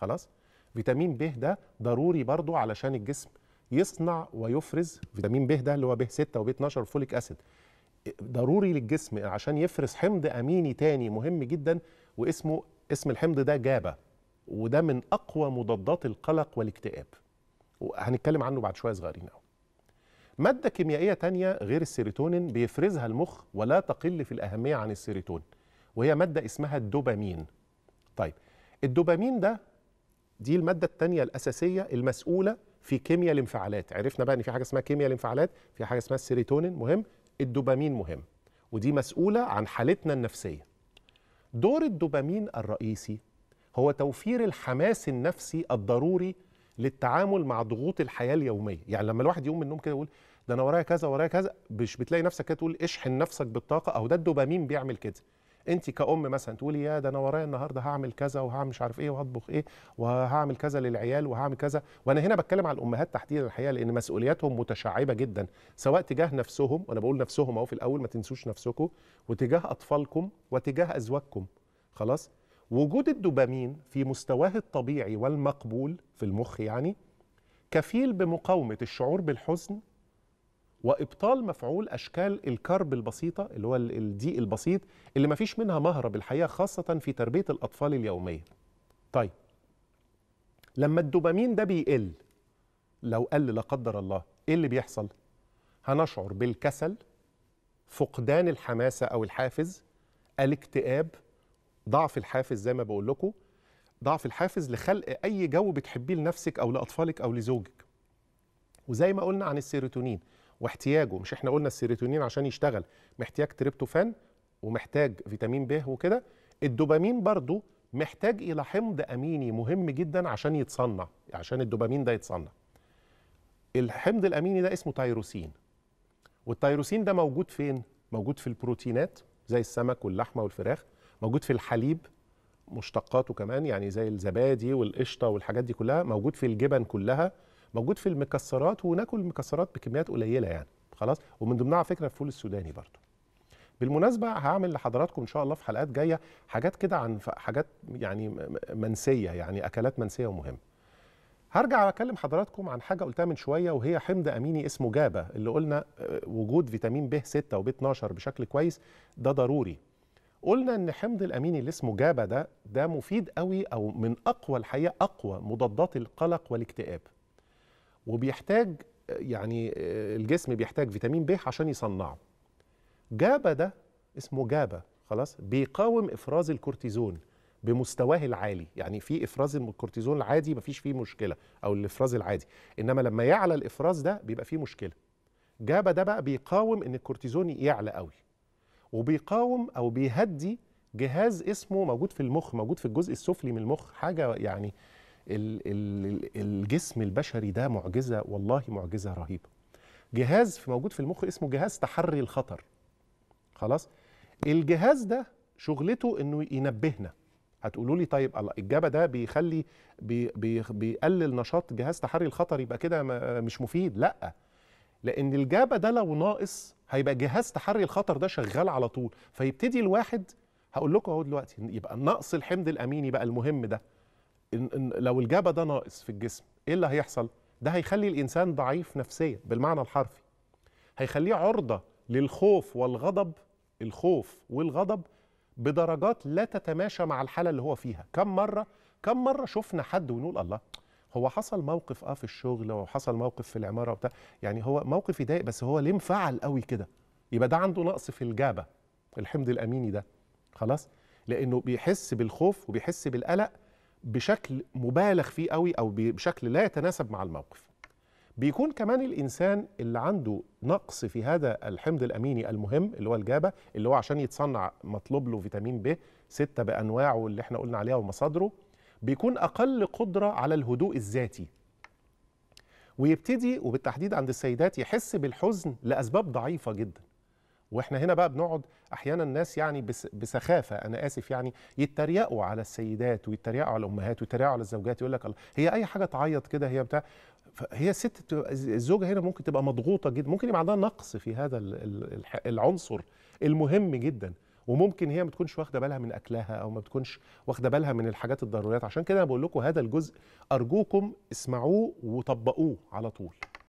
خلاص فيتامين ب ده ضروري برضو علشان الجسم يصنع ويفرز فيتامين ب ده اللي هو ب 6 وب 12 فوليك اسيد ضروري للجسم عشان يفرز حمض اميني تاني مهم جدا واسمه اسم الحمض ده جابا وده من اقوى مضادات القلق والاكتئاب وهنتكلم عنه بعد شويه صغيرين قوي ماده كيميائيه تانية غير السيروتونين بيفرزها المخ ولا تقل في الاهميه عن السيروتون وهي ماده اسمها الدوبامين طيب الدوبامين ده دي المادة الثانية الأساسية المسؤولة في كيمياء الانفعالات عرفنا بقى ان في حاجه اسمها كيمياء الانفعالات في حاجه اسمها السيروتونين مهم الدوبامين مهم ودي مسؤوله عن حالتنا النفسيه دور الدوبامين الرئيسي هو توفير الحماس النفسي الضروري للتعامل مع ضغوط الحياه اليوميه يعني لما الواحد يقوم من النوم كده يقول ده انا ورايا كذا ورايا كذا مش بتلاقي نفسك كده تقول اشحن نفسك بالطاقه او ده الدوبامين بيعمل كده انت كأم مثلا تقولي يا ده انا ورايا النهارده هعمل كذا وهعمل مش عارف ايه وهطبخ ايه وهعمل كذا للعيال وهعمل كذا وانا هنا بتكلم على الامهات تحديدا الحقيقه لان مسؤولياتهم متشعبه جدا سواء تجاه نفسهم وانا بقول نفسهم اهو في الاول ما تنسوش نفسكم وتجاه اطفالكم وتجاه ازواجكم خلاص وجود الدوبامين في مستواه الطبيعي والمقبول في المخ يعني كفيل بمقاومه الشعور بالحزن وابطال مفعول اشكال الكرب البسيطه اللي هو الضيق البسيط اللي ما فيش منها مهرب الحقيقه خاصه في تربيه الاطفال اليوميه طيب لما الدوبامين ده بيقل لو قل لا قدر الله ايه اللي بيحصل هنشعر بالكسل فقدان الحماسه او الحافز الاكتئاب ضعف الحافز زي ما بقول لكم ضعف الحافز لخلق اي جو بتحبيه لنفسك او لاطفالك او لزوجك وزي ما قلنا عن السيروتونين واحتياجه مش احنا قلنا السيروتونين عشان يشتغل محتاج تريبتوفان ومحتاج فيتامين ب وكده الدوبامين برضو محتاج الى حمض اميني مهم جدا عشان يتصنع عشان الدوبامين ده يتصنع الحمض الاميني ده اسمه تايروسين والتايروسين ده موجود فين موجود في البروتينات زي السمك واللحمه والفراخ موجود في الحليب مشتقاته كمان يعني زي الزبادي والقشطه والحاجات دي كلها موجود في الجبن كلها موجود في المكسرات وناكل المكسرات بكميات قليله يعني خلاص ومن ضمنها فكره الفول السوداني برضو بالمناسبه هعمل لحضراتكم ان شاء الله في حلقات جايه حاجات كده عن حاجات يعني منسيه يعني اكلات منسيه ومهمه هرجع اكلم حضراتكم عن حاجه قلتها من شويه وهي حمض اميني اسمه جابا اللي قلنا آه، وجود فيتامين ب 6 وب 12 بشكل كويس ده ضروري قلنا ان حمض الاميني اللي اسمه جابا ده ده مفيد قوي او من اقوى الحقيقه اقوى مضادات القلق والاكتئاب وبيحتاج يعني الجسم بيحتاج فيتامين ب عشان يصنعه جابا ده اسمه جابا خلاص بيقاوم افراز الكورتيزون بمستواه العالي يعني في افراز الكورتيزون العادي مفيش فيه مشكله او الافراز العادي انما لما يعلى الافراز ده بيبقى فيه مشكله جابا ده بقى بيقاوم ان الكورتيزون يعلى قوي وبيقاوم او بيهدي جهاز اسمه موجود في المخ موجود في الجزء السفلي من المخ حاجه يعني الجسم البشري ده معجزه والله معجزه رهيبه جهاز في موجود في المخ اسمه جهاز تحري الخطر خلاص الجهاز ده شغلته انه ينبهنا هتقولوا لي طيب الله الجبه ده بيخلي بي بي بيقلل نشاط جهاز تحري الخطر يبقى كده مش مفيد لا لان الجابة ده لو ناقص هيبقى جهاز تحري الخطر ده شغال على طول فيبتدي الواحد هقول لكم اهو دلوقتي يبقى نقص الحمض الاميني بقى المهم ده إن إن لو الجابه ده ناقص في الجسم ايه اللي هيحصل ده هيخلي الانسان ضعيف نفسيا بالمعنى الحرفي هيخليه عرضه للخوف والغضب الخوف والغضب بدرجات لا تتماشى مع الحاله اللي هو فيها كم مره كم مره شفنا حد ونقول الله هو حصل موقف اه في الشغل وحصل موقف في العماره وبتاع يعني هو موقف يضايق بس هو ليه انفعل قوي كده يبقى ده عنده نقص في الجابه الحمض الاميني ده خلاص لانه بيحس بالخوف وبيحس بالقلق بشكل مبالغ فيه قوي او بشكل لا يتناسب مع الموقف بيكون كمان الانسان اللي عنده نقص في هذا الحمض الاميني المهم اللي هو الجابا اللي هو عشان يتصنع مطلوب له فيتامين ب 6 بانواعه اللي احنا قلنا عليها ومصادره بيكون اقل قدره على الهدوء الذاتي ويبتدي وبالتحديد عند السيدات يحس بالحزن لاسباب ضعيفه جدا واحنا هنا بقى بنقعد احيانا الناس يعني بسخافه انا اسف يعني يتريقوا على السيدات ويتريقوا على الامهات ويتريقوا على الزوجات يقول لك هي اي حاجه تعيط كده هي بتاع هي الست الزوجه هنا ممكن تبقى مضغوطه جدا ممكن يبقى عندها نقص في هذا العنصر المهم جدا وممكن هي ما تكونش واخده بالها من اكلها او ما تكونش واخده بالها من الحاجات الضروريات عشان كده انا بقول لكم هذا الجزء ارجوكم اسمعوه وطبقوه على طول